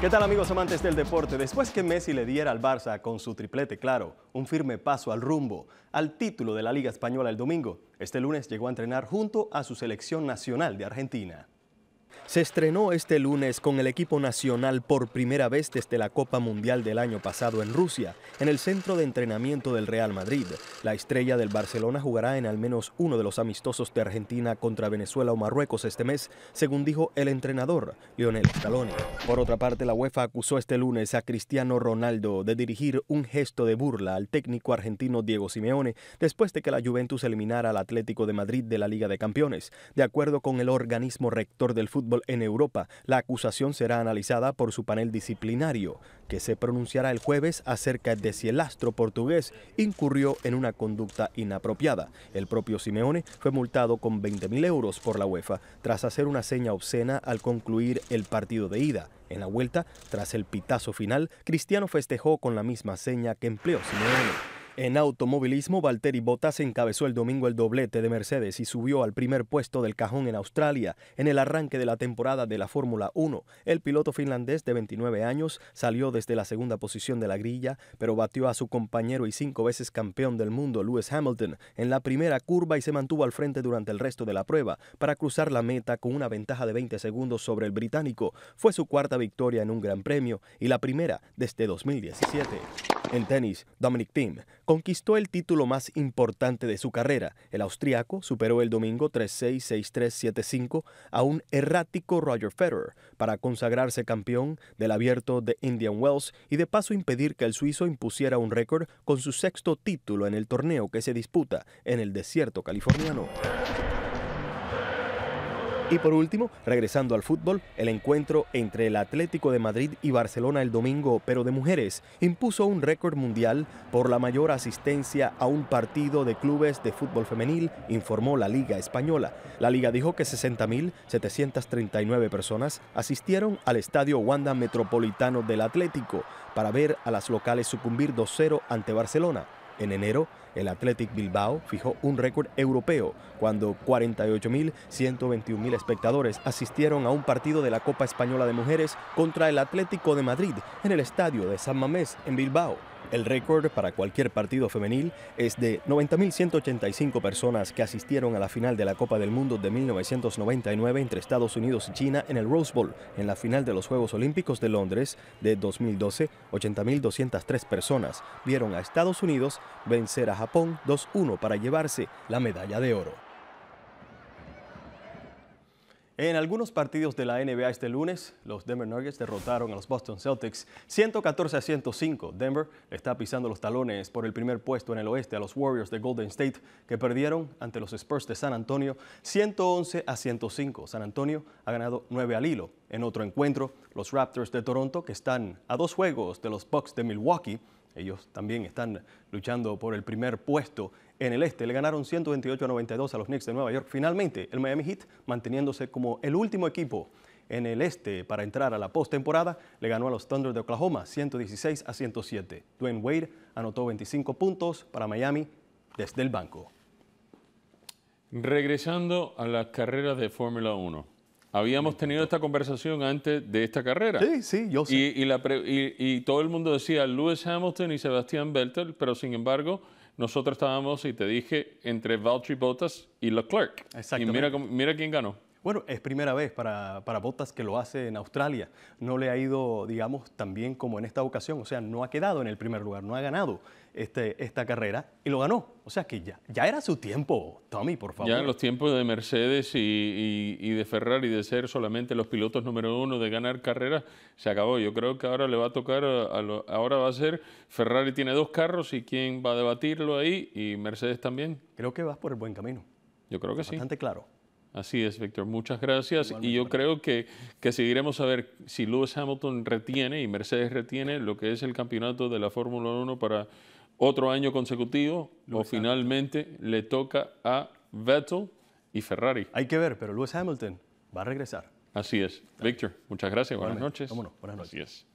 ¿Qué tal amigos amantes del deporte? Después que Messi le diera al Barça con su triplete claro, un firme paso al rumbo, al título de la Liga Española el domingo, este lunes llegó a entrenar junto a su selección nacional de Argentina. Se estrenó este lunes con el equipo nacional por primera vez desde la Copa Mundial del año pasado en Rusia, en el centro de entrenamiento del Real Madrid. La estrella del Barcelona jugará en al menos uno de los amistosos de Argentina contra Venezuela o Marruecos este mes, según dijo el entrenador, Lionel Scaloni. Por otra parte, la UEFA acusó este lunes a Cristiano Ronaldo de dirigir un gesto de burla al técnico argentino Diego Simeone después de que la Juventus eliminara al Atlético de Madrid de la Liga de Campeones. De acuerdo con el organismo rector del fútbol en Europa. La acusación será analizada por su panel disciplinario, que se pronunciará el jueves acerca de si el astro portugués incurrió en una conducta inapropiada. El propio Simeone fue multado con 20.000 euros por la UEFA tras hacer una seña obscena al concluir el partido de ida. En la vuelta, tras el pitazo final, Cristiano festejó con la misma seña que empleó Simeone. En automovilismo, Valtteri Bottas encabezó el domingo el doblete de Mercedes y subió al primer puesto del cajón en Australia en el arranque de la temporada de la Fórmula 1. El piloto finlandés de 29 años salió desde la segunda posición de la grilla, pero batió a su compañero y cinco veces campeón del mundo, Lewis Hamilton, en la primera curva y se mantuvo al frente durante el resto de la prueba para cruzar la meta con una ventaja de 20 segundos sobre el británico. Fue su cuarta victoria en un gran premio y la primera desde 2017. En tenis, Dominic Thiem conquistó el título más importante de su carrera. El austriaco superó el domingo 3-6-6-3-7-5 a un errático Roger Federer para consagrarse campeón del abierto de Indian Wells y de paso impedir que el suizo impusiera un récord con su sexto título en el torneo que se disputa en el desierto californiano. Y por último, regresando al fútbol, el encuentro entre el Atlético de Madrid y Barcelona el domingo, pero de mujeres, impuso un récord mundial por la mayor asistencia a un partido de clubes de fútbol femenil, informó la Liga Española. La Liga dijo que 60.739 personas asistieron al estadio Wanda Metropolitano del Atlético para ver a las locales sucumbir 2-0 ante Barcelona. En enero, el Athletic Bilbao fijó un récord europeo cuando 48.121.000 espectadores asistieron a un partido de la Copa Española de Mujeres contra el Atlético de Madrid en el estadio de San Mamés en Bilbao. El récord para cualquier partido femenil es de 90.185 personas que asistieron a la final de la Copa del Mundo de 1999 entre Estados Unidos y China en el Rose Bowl. En la final de los Juegos Olímpicos de Londres de 2012, 80.203 personas vieron a Estados Unidos vencer a Japón 2-1 para llevarse la medalla de oro. En algunos partidos de la NBA este lunes, los Denver Nuggets derrotaron a los Boston Celtics 114 a 105. Denver está pisando los talones por el primer puesto en el oeste a los Warriors de Golden State, que perdieron ante los Spurs de San Antonio 111 a 105. San Antonio ha ganado 9 al hilo. En otro encuentro, los Raptors de Toronto, que están a dos juegos de los Bucks de Milwaukee, ellos también están luchando por el primer puesto en el este. Le ganaron 128 a 92 a los Knicks de Nueva York. Finalmente, el Miami Heat manteniéndose como el último equipo en el este para entrar a la postemporada, le ganó a los Thunder de Oklahoma 116 a 107. Dwayne Wade anotó 25 puntos para Miami desde el banco. Regresando a las carreras de Fórmula 1. Habíamos tenido esta conversación antes de esta carrera. Sí, sí, yo sé. Y, todo el mundo decía Lewis Hamilton y Sebastián Vettel, pero sin embargo, nosotros estábamos, y te dije, entre Valtteri Bottas y Leclerc. Exacto. Y mira quién ganó. Bueno, es primera vez para, para Bottas que lo hace en Australia. No le ha ido, digamos, tan bien como en esta ocasión. O sea, no ha quedado en el primer lugar, no ha ganado este, esta carrera y lo ganó. O sea, que ya, ya era su tiempo, Tommy, por favor. Ya los tiempos de Mercedes y, de Ferrari de ser solamente los pilotos número uno de ganar carreras se acabó. Yo creo que ahora le va a tocar, a, ahora va a ser Ferrari tiene dos carros y quién va a debatirlo ahí y Mercedes también. Creo que vas por el buen camino. Yo creo que sí. Bastante claro. Así es, Víctor. Muchas gracias. y yo creo que, seguiremos a ver si Lewis Hamilton retiene y Mercedes retiene lo que es el campeonato de la Fórmula 1 para otro año consecutivo o finalmente le toca a Vettel y Ferrari. Hay que ver, pero Lewis Hamilton va a regresar. Así es. Víctor, muchas gracias. Buenas noches. Buenas noches.